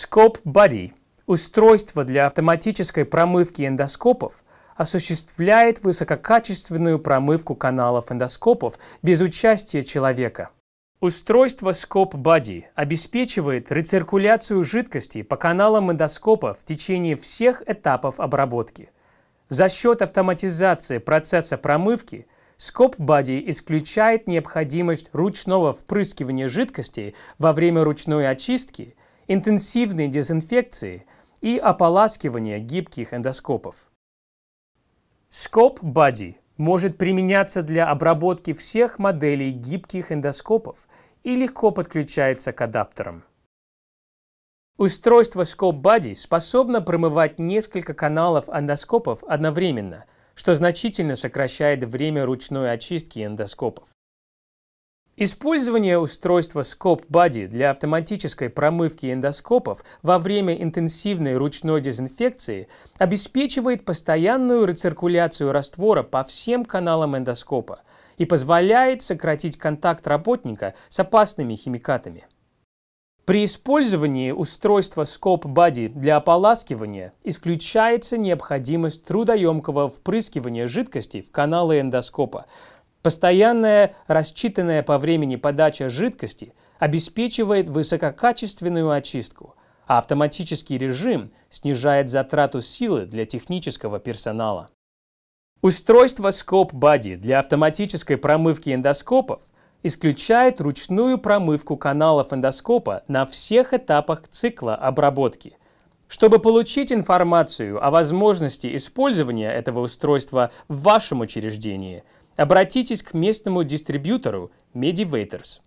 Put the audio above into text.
Scope Body – устройство для автоматической промывки эндоскопов – осуществляет высококачественную промывку каналов эндоскопов без участия человека – Устройство Scope Body обеспечивает рециркуляцию жидкости по каналам эндоскопа в течение всех этапов обработки. За счет автоматизации процесса промывки Scope Body исключает необходимость ручного впрыскивания жидкости во время ручной очистки – интенсивной дезинфекции и ополаскивания гибких эндоскопов. Scope Body может применяться для обработки всех моделей гибких эндоскопов и легко подключается к адаптерам. Устройство Scope Body способно промывать несколько каналов эндоскопов одновременно, что значительно сокращает время ручной очистки эндоскопов. Использование устройства Scope Body для автоматической промывки эндоскопов во время интенсивной ручной дезинфекции обеспечивает постоянную рециркуляцию раствора по всем каналам эндоскопа и позволяет сократить контакт работника с опасными химикатами. При использовании устройства Scope Body для ополаскивания исключается необходимость трудоемкого впрыскивания жидкости в каналы эндоскопа, Постоянная рассчитанная по времени подача жидкости обеспечивает высококачественную очистку, а автоматический режим снижает затрату силы для технического персонала. Устройство Scope Body для автоматической промывки эндоскопов исключает ручную промывку каналов эндоскопа на всех этапах цикла обработки. Чтобы получить информацию о возможности использования этого устройства в вашем учреждении – обратитесь к местному дистрибьютору Medivators.